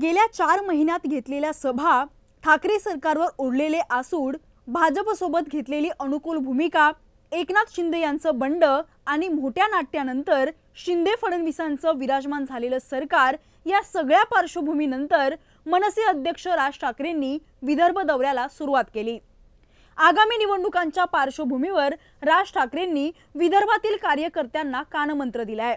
गेल्या चार महिन्यात घेतलेल्या सभा ठाकरे सरकारवर ओढलेले आसूड भाजपसोबत घेतलेली अनुकूल भूमिका एकनाथ शिंदे यांचं बंड आणि मोठ्या नाट्यानंतर शिंदे फडणवीसांचं विराजमान झालेलं सरकार या सगळ्या पार्श्वभूमीनंतर मनसे अध्यक्ष राज ठाकरेंनी विदर्भ दौऱ्याला सुरुवात केली आगामी निवडणुकांच्या पार्श्वभूमीवर राज ठाकरेंनी विदर्भातील कार्यकर्त्यांना कानमंत्र दिलाय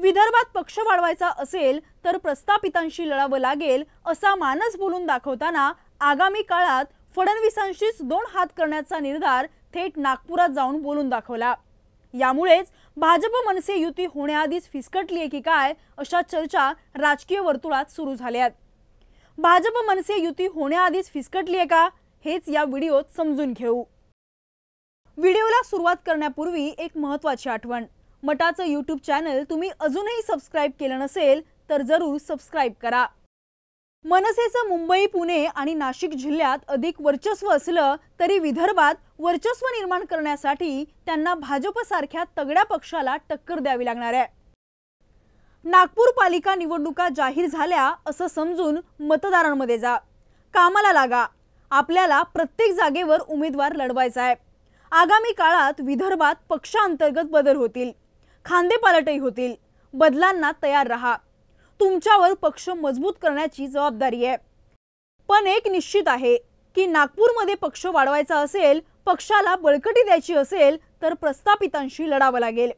विदर्भात पक्ष वाढवायचा असेल तर प्रस्थापितांशी लढावं लागेल असा मानस बोलून दाखवताना आगामी काळात फडणवीसांशीच दोन हात करण्याचा निर्धार थेट नागपुरात जाऊन बोलून दाखवला यामुळेच भाजप मनसे युती होण्याआधीच फिसकटली की काय अशा चर्चा राजकीय वर्तुळात सुरू झाल्यात भाजप मनसे युती होण्याआधीच फिसकटली का हेच या व्हिडिओत समजून घेऊ व्हिडिओला सुरुवात करण्यापूर्वी एक महत्वाची आठवण मटाचं यूट्यूब चॅनल तुम्ही अजूनही सबस्क्राईब केलं नसेल तर जरूर सबस्क्राईब करा मनसेचं मुंबई पुणे आणि नाशिक जिल्ह्यात अधिक वर्चस्व असलं तरी विदर्भात वर्चस्व निर्माण करण्यासाठी त्यांना भाजपसारख्या तगड्या पक्षाला टक्कर द्यावी लागणार आहे नागपूर पालिका निवडणुका जाहीर झाल्या असं समजून मतदारांमध्ये जा कामाला लागा आपल्याला प्रत्येक जागेवर उमेदवार लढवायचा आहे आगामी काळात विदर्भात पक्षांतर्गत बदल होतील खांदेपालटही होतील बदलांना तयार रहा तुमच्यावर पक्ष मजबूत करण्याची जबाबदारी आहे पण एक निश्चित आहे की नागपूरमध्ये पक्ष वाढवायचा असेल पक्षाला बळकटी द्यायची असेल तर प्रस्थापितांशी लढावं लागेल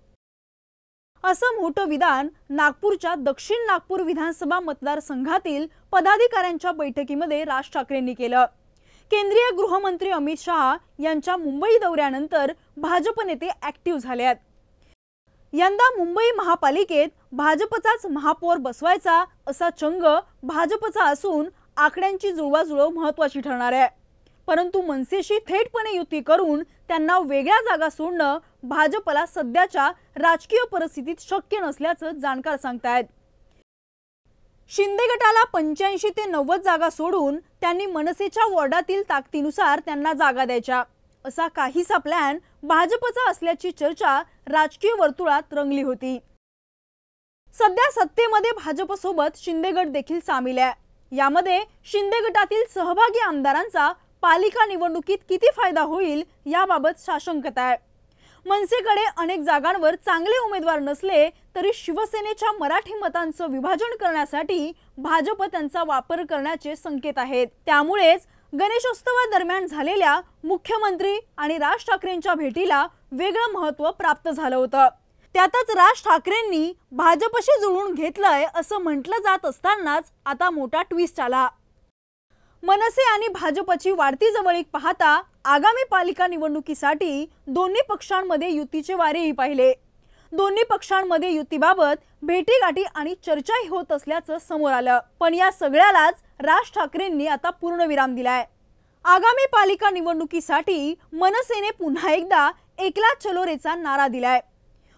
असं मोठं विधान नागपूरच्या दक्षिण नागपूर विधानसभा मतदारसंघातील पदाधिकाऱ्यांच्या बैठकीमध्ये राज ठाकरेंनी केलं केंद्रीय गृहमंत्री अमित शहा यांच्या मुंबई दौऱ्यानंतर भाजप नेते ॲक्टिव्ह झाले आहेत यंदा मुंबई महापालिकेत भाजपचाच महापौर बसवायचा असा चंग भाजपचा असून आकड्यांची जुळवाजुळव महत्वाची ठरणार आहे परंतु मनसेशी थेटपणे युती करून त्यांना वेगळ्या जागा सोडणं भाजपला सध्याच्या राजकीय परिस्थितीत शक्य नसल्याचं जाणकार सांगतायत शिंदे गटाला पंच्याऐंशी ते नव्वद जागा सोडून त्यांनी मनसेच्या वॉर्डातील ताकदीनुसार त्यांना जागा द्यायच्या असा काहीसा प्लॅन भाजपचा असल्याची चर्चा राजकीय वर्तुळात रंगली होती सध्या सत्तेमध्ये भाजपसोबत शिंदेगड देखील सामील आहे यामध्ये शिंदे गटातील सहभागी आमदारांचा पालिका निवडणुकीत किती फायदा होईल याबाबत साशंकता आहे मनसेकडे अनेक जागांवर चांगले उमेदवार नसले तरी शिवसेनेच्या मराठी मतांचं विभाजन करण्यासाठी भाजप त्यांचा वापर करण्याचे संकेत आहेत त्यामुळेच गणेशोत्सवादरम्यान झालेल्या मुख्यमंत्री आणि राज ठाकरेंच्या भेटीला वेगळं महत्त्व प्राप्त झालं होतं त्यातच राज ठाकरेंनी भाजपशी जुळून घेतलंय असं म्हटलं जात असतानाच आता मोठा ट्विस्ट आला मनसे आणि भाजपची वाढती जवळीक पाहता आगामी पालिका निवडणुकीसाठी दोन्ही पक्षांमध्ये युतीचे वारेही पाहिले दोन्ही पक्षांमध्ये युतीबाबत भेटीगाठी आणि चर्चाही होत असल्याचं समोर आलं पण या सगळ्यालाच राज ठाकरेंनी आता पूर्णविराम दिलाय आगामी पालिका निवडणुकीसाठी मनसेने पुन्हा एकदा एकला चलोरेचा नारा दिलाय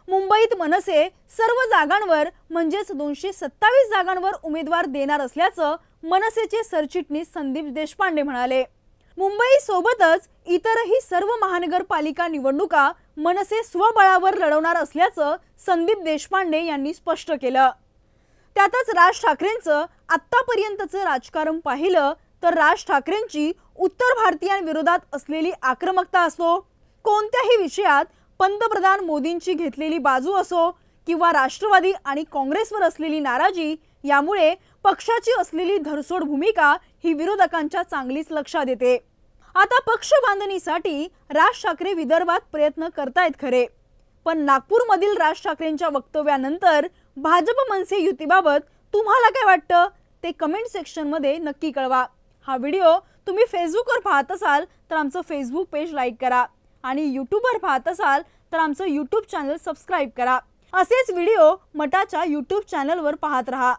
मुंबईत मनसे सर्व जागांवर म्हणजेच दोनशे सत्तावीस जागांवर उमेदवार देणार असल्याचं मनसेचे सरचिटणीस संदीप देशपांडे म्हणाले मुंबई सोबतच इतरही सर्व महानगरपालिका निवडणुका मनसे स्वबळावर लढवणार असल्याचं संदीप देशपांडे यांनी स्पष्ट केलं त्यातच राज ठाकरेंचं आत्तापर्यंतचं राजकारण पाहिलं तर राज ठाकरेंची उत्तर भारतीयांविरोधात असलेली आक्रमकता असो कोणत्याही विषयात पंतप्रधान मोदींची घेतलेली बाजू असो किंवा राष्ट्रवादी आणि काँग्रेसवर असलेली नाराजी यामुळे पक्षाची असलेली धरसोड भूमिका ही विरोधकांच्या चांगलीच लक्षात येते आता पक्ष बांधणीसाठी राज ठाकरे विदर्भात प्रयत्न करतायत खरे पण नागपूर मधील राज ठाकरेंच्या वक्तव्यानंतर भाजप मनसे युतीबाबत तुम्हाला काय वाटतं ते कमेंट सेक्शन मध्ये नक्की कळवा हा व्हिडिओ तुम्ही फेसबुकवर पाहत असाल तर आमचं फेसबुक पेज लाईक करा आणि युट्यूबवर पाहत असाल तर आमचं युट्यूब चॅनल सबस्क्राईब करा असेच व्हिडिओ मटाच्या यूट्यूब चॅनलवर पाहत राहा